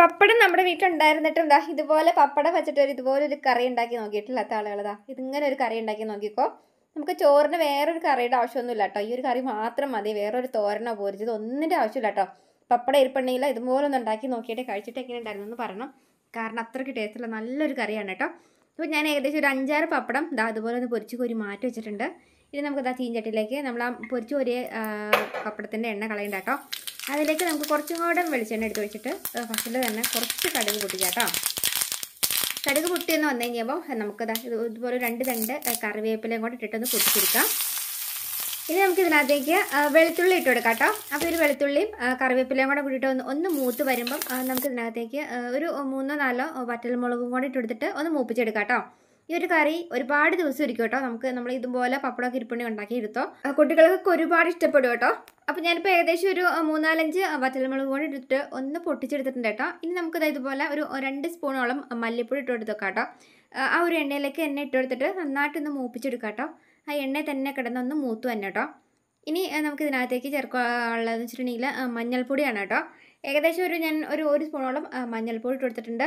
പപ്പടം നമ്മുടെ ഉണ്ടായിരുന്നിട്ട് എന്താ ഇതുപോലെ പപ്പടം വെച്ചിട്ട് ഒരു ഇതുപോലെ ഒരു കറി ഉണ്ടാക്കി നോക്കിയിട്ടില്ലാത്ത ആളുകളതാ ഇതിങ്ങനെ ഒരു കറി ഉണ്ടാക്കി നോക്കിക്കോ നമുക്ക് ചോറിന് വേറൊരു കറിയുടെ ആവശ്യമൊന്നുമില്ല കേട്ടോ ഈ ഒരു കറി മാത്രം മതി വേറൊരു തോരനോ പോരിച്ചത് ഒന്നിൻ്റെ ആവശ്യമില്ല കേട്ടോ പപ്പടം ഇരിപ്പുണ്ടെങ്കിൽ ഇതുപോലെ ഒന്ന് ഉണ്ടാക്കി നോക്കിയിട്ട് കഴിച്ചിട്ട് എങ്ങനെ ഉണ്ടായിരുന്നു എന്ന് പറയണം കാരണം അത്രയ്ക്ക് ടേസ്റ്റുള്ള നല്ലൊരു കറിയാണ് കേട്ടോ അപ്പോൾ ഞാൻ ഏകദേശം ഒരു അഞ്ചാറ് പപ്പടം ഇതാ അതുപോലെ ഒന്ന് പൊരിച്ച് കോരി മാറ്റി വെച്ചിട്ടുണ്ട് ഇനി നമുക്ക് ഇതാ ചീഞ്ചട്ടിയിലേക്ക് നമ്മൾ ആ പൊരിച്ച് ഒരേ പപ്പടത്തിൻ്റെ എണ്ണ കളയണ്ട കേട്ടോ അതിലേക്ക് നമുക്ക് കുറച്ചും കൂടെ വെളിച്ചെണ്ണ എടുത്ത് വെച്ചിട്ട് ഫസ്റ്റിൽ തന്നെ കുറച്ച് കടുക് പൊട്ടി കേട്ടോ കടുക് പൊട്ടിയെന്ന് വന്നു കഴിഞ്ഞപ്പോൾ നമുക്ക് ഇതുപോലെ രണ്ട് രണ്ട് കറിവേപ്പിലയും കൂടെ ഇട്ടിട്ടൊന്ന് പൊട്ടിച്ചെടുക്കാം ഇനി നമുക്ക് ഇതിനകത്തേക്ക് വെളുത്തുള്ളി ഇട്ട് കൊടുക്കാം കേട്ടോ അപ്പോൾ ഒരു വെളുത്തുള്ളിയും കറിവേപ്പിലയും കൂടെ കൂട്ടിയിട്ട് ഒന്ന് ഒന്ന് മൂത്ത് വരുമ്പം നമുക്ക് ഇതിനകത്തേക്ക് ഒരു മൂന്നോ നാലോ വറ്റൽമുളകും കൂടെ ഇട്ടെടുത്തിട്ട് ഒന്ന് മൂപ്പിച്ചെടുക്കാം കേട്ടോ ഈ ഒരു കറി ഒരുപാട് ദിവസം ഇരിക്കും കേട്ടോ നമുക്ക് നമ്മൾ ഇതുപോലെ പപ്പടമൊക്കെ ഇരിപ്പണി ഉണ്ടാക്കി എടുത്തോ കുട്ടികൾക്കൊക്കെ ഒരുപാട് ഇഷ്ടപ്പെടും കേട്ടോ അപ്പോൾ ഞാനിപ്പോൾ ഏകദേശം ഒരു മൂന്നാലഞ്ച് വറ്റൽമുളക് കൂടി ഇട്ടിട്ട് ഒന്ന് പൊട്ടിച്ചെടുത്തിട്ടുണ്ട് കേട്ടോ ഇനി നമുക്കത് ഇതുപോലെ ഒരു രണ്ട് സ്പൂണോളം മല്ലിപ്പൊടി ഇട്ട് കൊടുത്തു കേട്ടോ ആ ഒരു എണ്ണയിലേക്ക് എണ്ണ ഇട്ട് കൊടുത്തിട്ട് നന്നായിട്ടൊന്ന് മൂപ്പിച്ചെടുക്കാം കേട്ടോ ആ എണ്ണ തന്നെ ഒന്ന് മൂത്തു തന്നെ കേട്ടോ ഇനി നമുക്ക് ഇതിനകത്തേക്ക് ചേർക്കാനുള്ളതെന്ന് വെച്ചിട്ടുണ്ടെങ്കിൽ മഞ്ഞൾപ്പൊടിയാണ് കേട്ടോ ഏകദേശം ഒരു ഞാൻ ഒരു ഒരു സ്പൂണോളം മഞ്ഞൾപ്പൊടി ഇട്ട് കൊടുത്തിട്ടുണ്ട്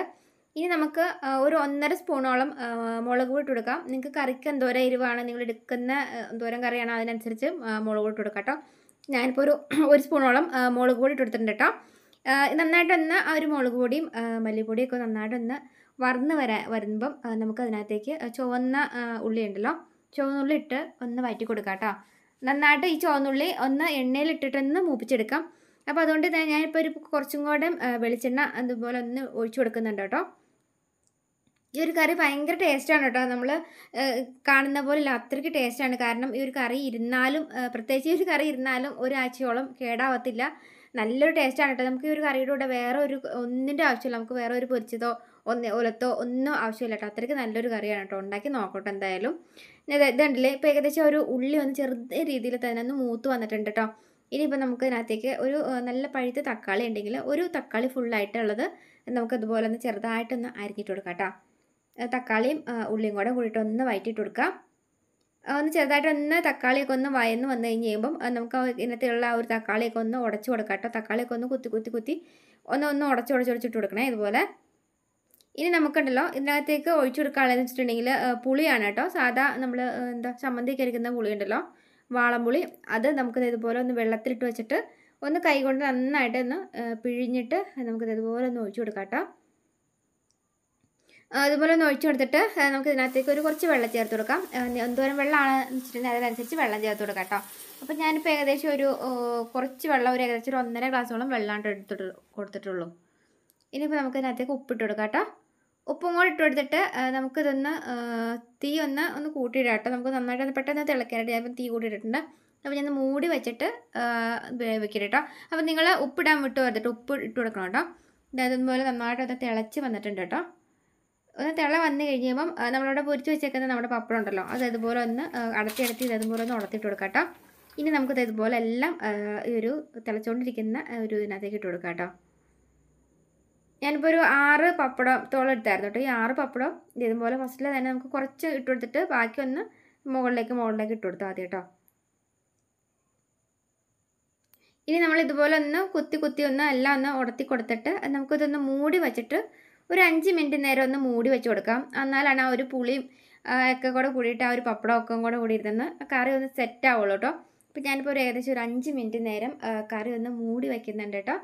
ഇനി നമുക്ക് ഒരു ഒന്നര സ്പൂണോളം മുളക് പൊടി കൊടുക്കാം നിങ്ങൾക്ക് കറിക്ക് എന്തോരം എരിവാണ് നിങ്ങൾ എടുക്കുന്ന എന്തോരം കറിയാണ് അതിനനുസരിച്ച് മുളക് പൊടി കൊടുക്കാം കേട്ടോ ഞാനിപ്പോൾ ഒരു ഒരു സ്പൂണോളം മുളക് പൊടി ഇട്ടെടുത്തിട്ടുണ്ട് കേട്ടോ നന്നായിട്ടൊന്ന് ആ ഒരു മുളക് പൊടിയും മല്ലിപ്പൊടിയൊക്കെ നന്നായിട്ടൊന്ന് വറന്ന് വരാ വരുമ്പം നമുക്ക് അതിനകത്തേക്ക് ചുവന്ന ഉള്ളി ഉണ്ടല്ലോ ചുവന്നുള്ളി ഇട്ട് ഒന്ന് വഴറ്റി കൊടുക്കാം കേട്ടോ നന്നായിട്ട് ഈ ചുവന്നുള്ളി ഒന്ന് എണ്ണയിൽ ഇട്ടിട്ടൊന്ന് മൂപ്പിച്ചെടുക്കാം അപ്പോൾ അതുകൊണ്ട് ഞാനിപ്പോൾ ഒരു കുറച്ചും കൂടെ വെളിച്ചെണ്ണ അതുപോലെ ഒന്ന് ഒഴിച്ചു കൊടുക്കുന്നുണ്ട് കേട്ടോ ഈ ഒരു കറി ഭയങ്കര ടേസ്റ്റാണ് കേട്ടോ നമ്മൾ കാണുന്ന പോലെ അത്രയ്ക്ക് ടേസ്റ്റാണ് കാരണം ഈ ഒരു കറി ഇരുന്നാലും പ്രത്യേകിച്ച് ഈ ഒരു കറി ഇരുന്നാലും ഒരാഴ്ചയോളം കേടാവത്തില്ല നല്ലൊരു ടേസ്റ്റാണ് കേട്ടോ നമുക്ക് ഈ ഒരു കറിയുടെ കൂടെ വേറെ ഒരു ഒന്നിൻ്റെ ആവശ്യമില്ല നമുക്ക് വേറെ ഒരു പൊരിച്ചതോ ഒന്ന് ഒലത്തോ ഒന്നും ആവശ്യമില്ല കേട്ടോ അത്രയ്ക്ക് നല്ലൊരു കറിയാണ് കേട്ടോ ഉണ്ടാക്കി നോക്കട്ടെ എന്തായാലും ഇതുണ്ടല്ലേ ഇപ്പോൾ ഏകദേശം ഒരു ഉള്ളി ഒന്ന് ചെറുത രീതിയിൽ തന്നെ ഒന്ന് മൂത്ത് വന്നിട്ടുണ്ട് കേട്ടോ ഇനിയിപ്പോൾ നമുക്ക് ഇതിനകത്തേക്ക് ഒരു നല്ല പഴുത്ത തക്കാളി ഉണ്ടെങ്കിൽ ഒരു തക്കാളി ഫുള്ളായിട്ടുള്ളത് നമുക്കതുപോലെ ഒന്ന് ചെറുതായിട്ടൊന്ന് അരിഞ്ഞിട്ട് കൊടുക്കാം കേട്ടോ തക്കാളിയും ഉള്ളിയും കൂടെ കൂടിയിട്ട് ഒന്ന് വയറ്റിയിട്ട് കൊടുക്കാം ഒന്ന് ചെറുതായിട്ട് ഒന്ന് തക്കാളിയൊക്കെ ഒന്ന് വയന്ന് വന്നു കഴിഞ്ഞ് കഴിയുമ്പം നമുക്ക് ഇന്നത്തെയുള്ള ആ ഒരു തക്കാളിയൊക്കെ ഒന്ന് ഉടച്ച് കൊടുക്കാം കേട്ടോ തക്കാളിയൊക്കെ ഒന്ന് കുത്തി കുത്തി കുത്തി ഒന്ന് ഒന്ന് ഉടച്ച് ഉടച്ച് ഒടിച്ചിട്ട് കൊടുക്കണേ ഇതുപോലെ ഇനി നമുക്കുണ്ടല്ലോ ഇതിനകത്തേക്ക് ഒഴിച്ചു കൊടുക്കാനുള്ളതെന്ന് വെച്ചിട്ടുണ്ടെങ്കിൽ പുളിയാണ് കേട്ടോ സാധാ നമ്മൾ എന്താ ചമ്മന്തിക്ക് അരിക്കുന്ന പുളി ഉണ്ടല്ലോ വാളംപുളി അത് നമുക്ക് ഇതുപോലെ ഒന്ന് വെള്ളത്തിലിട്ട് വെച്ചിട്ട് ഒന്ന് കൈകൊണ്ട് നന്നായിട്ട് ഒന്ന് പിഴിഞ്ഞിട്ട് നമുക്ക് ഇതുപോലെ ഒന്ന് ഒഴിച്ചു കൊടുക്കാം കേട്ടോ അതുപോലെ ഒന്ന് ഒഴിച്ചു കൊടുത്തിട്ട് നമുക്ക് ഇതിനകത്തേക്ക് ഒരു കുറച്ച് വെള്ളം ചേർത്ത് കൊടുക്കാം എന്തോരം എന്ന് വെച്ചിട്ടുണ്ടെങ്കിൽ അതിനനുസരിച്ച് വെള്ളം ചേർത്ത് കൊടുക്കാം കേട്ടോ അപ്പം ഞാനിപ്പോൾ ഏകദേശം ഒരു കുറച്ച് വെള്ളം ഒരു ഏകദേശം ഒരു ഒന്നര ഗ്ലാസ്സോളം വെള്ളം എടുത്തിട്ട് കൊടുത്തിട്ടുള്ളൂ ഇനിയിപ്പോൾ നമുക്ക് ഇതിനകത്തേക്ക് ഉപ്പിട്ട് കൊടുക്കാം കേട്ടോ ഉപ്പും കൂടി ഇട്ട് കൊടുത്തിട്ട് നമുക്കിതൊന്ന് തീ ഒന്ന് ഒന്ന് കൂട്ടിയിടാം കേട്ടോ നമുക്ക് നന്നായിട്ട് പെട്ടെന്ന് തിളക്കാനായിട്ട് ഞാനിപ്പം തീ കൂട്ടിയിട്ടുണ്ട് അപ്പോൾ ഞാൻ മൂടി വെച്ചിട്ട് വെക്കട്ടെ കേട്ടോ അപ്പോൾ നിങ്ങൾ ഉപ്പിടാൻ വിട്ട് വന്നിട്ട് ഉപ്പ് ഇട്ട് കൊടുക്കണം കേട്ടോ അതുപോലെ നന്നായിട്ട് അത് തിളച്ച് വന്നിട്ടുണ്ട് കേട്ടോ ഒന്ന് തിള വന്നു കഴിയുമ്പം നമ്മളവിടെ പൊരിച്ച് വെച്ചേക്കുന്ന നമ്മുടെ പപ്പടം ഉണ്ടല്ലോ അത് ഇതുപോലെ ഒന്ന് അടത്തി അടത്തി ഇത് ഒന്ന് ഉടത്തിട്ട് കൊടുക്കാം കേട്ടോ ഇനി നമുക്ക് ഇതുപോലെ എല്ലാം ഈ ഒരു തിളച്ചുകൊണ്ടിരിക്കുന്ന ഒരു ഇതിനകത്തേക്ക് ഇട്ട് കൊടുക്കാം കേട്ടോ ഞാനിപ്പോൾ ഒരു ആറ് പപ്പടത്തോളം എടുത്തായിരുന്നു കേട്ടോ ഈ ആറ് പപ്പടം ഇതുപോലെ ഫസ്റ്റിൽ തന്നെ നമുക്ക് കുറച്ച് ഇട്ട് കൊടുത്തിട്ട് ബാക്കി ഒന്ന് മുകളിലേക്ക് മുകളിലേക്ക് ഇട്ട് കൊടുത്താൽ മതി കേട്ടോ ഇനി നമ്മൾ ഇതുപോലെ ഒന്ന് കുത്തി കുത്തി ഒന്ന് എല്ലാം ഒന്ന് ഉടത്തി കൊടുത്തിട്ട് നമുക്കിതൊന്ന് മൂടി വച്ചിട്ട് ഒരു അഞ്ച് മിനിറ്റ് നേരം ഒന്ന് മൂടി വെച്ച് കൊടുക്കാം എന്നാലാണ് ആ ഒരു പുളിയും ഒക്കെ കൂടെ കൂടിയിട്ട് ആ ഒരു പപ്പടമൊക്കെ കൂടെ കൂടി കറി ഒന്ന് സെറ്റ് ആവുള്ളൂ കേട്ടോ അപ്പോൾ ഞാനിപ്പോൾ ഒരു ഏകദേശം ഒരു അഞ്ച് മിനിറ്റ് നേരം കറി ഒന്ന് മൂടി വയ്ക്കുന്നുണ്ട് കേട്ടോ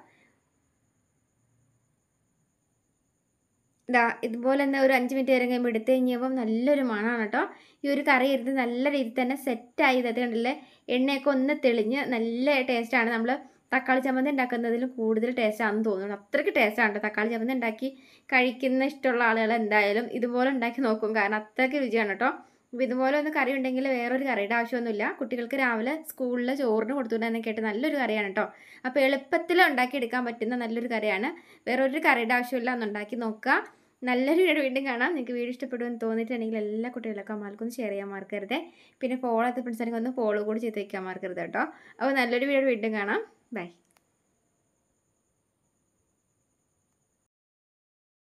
ഇതാ ഇതുപോലെ തന്നെ ഒരു അഞ്ച് മിനിറ്റ് നേരം കഴിയുമ്പോൾ എടുത്ത് കഴിഞ്ഞപ്പം നല്ലൊരു മണമാണ് കേട്ടോ ഈ ഒരു കറി ഇരുന്ന് നല്ല രീതിയിൽ തന്നെ സെറ്റായി ഇതൊക്കെ ഉണ്ടല്ലേ എണ്ണയൊക്കെ ഒന്ന് തെളിഞ്ഞ് നല്ല ടേസ്റ്റാണ് നമ്മൾ തക്കാളി ചമ്മന്തി ഉണ്ടാക്കുന്നതിലും കൂടുതൽ ടേസ്റ്റാണെന്ന് തോന്നുന്നു അത്രയ്ക്ക് ടേസ്റ്റാണ് കേട്ടോ തക്കാളി ചമ്മന്തി ഉണ്ടാക്കി കഴിക്കുന്ന ഇഷ്ടമുള്ള ആളുകൾ എന്തായാലും ഇതുപോലെ ഉണ്ടാക്കി നോക്കും കാരണം അത്രയ്ക്ക് രുചിയാണ് കേട്ടോ അപ്പോൾ ഇതുപോലെ ഒന്ന് കറി ഉണ്ടെങ്കിൽ വേറൊരു കറിയുടെ ആവശ്യമൊന്നുമില്ല കുട്ടികൾക്ക് രാവിലെ സ്കൂളിൽ ചോറിന് കൊടുത്തുകൊണ്ടെന്നൊക്കെ കേട്ട് നല്ലൊരു കറിയാണ് കേട്ടോ അപ്പോൾ എളുപ്പത്തിൽ ഉണ്ടാക്കിയെടുക്കാൻ പറ്റുന്ന നല്ലൊരു കറിയാണ് വേറൊരു കറിയുടെ ആവശ്യമില്ല ഒന്ന് ഉണ്ടാക്കി നോക്കുക നല്ലൊരു വീഡിയോ വീണ്ടും കാണാം നിങ്ങൾക്ക് വീഡിയോ ഇഷ്ടപ്പെടുമെന്ന് തോന്നിയിട്ടുണ്ടെങ്കിൽ എല്ലാ കുട്ടികളൊക്കെ അമ്മമാർക്കും ഷെയർ ചെയ്യാൻ മാർക്കരുത് പിന്നെ ഫോളോ എത്തി ഫ്രണ്ട്സിനൊക്കെ ഒന്ന് ഫോളോ കൂടി ചെയ്ത് വയ്ക്കാൻ മാർക്കരുത് കേട്ടോ അപ്പോൾ നല്ലൊരു വീഡിയോ വീണ്ടും കാണാം Bye.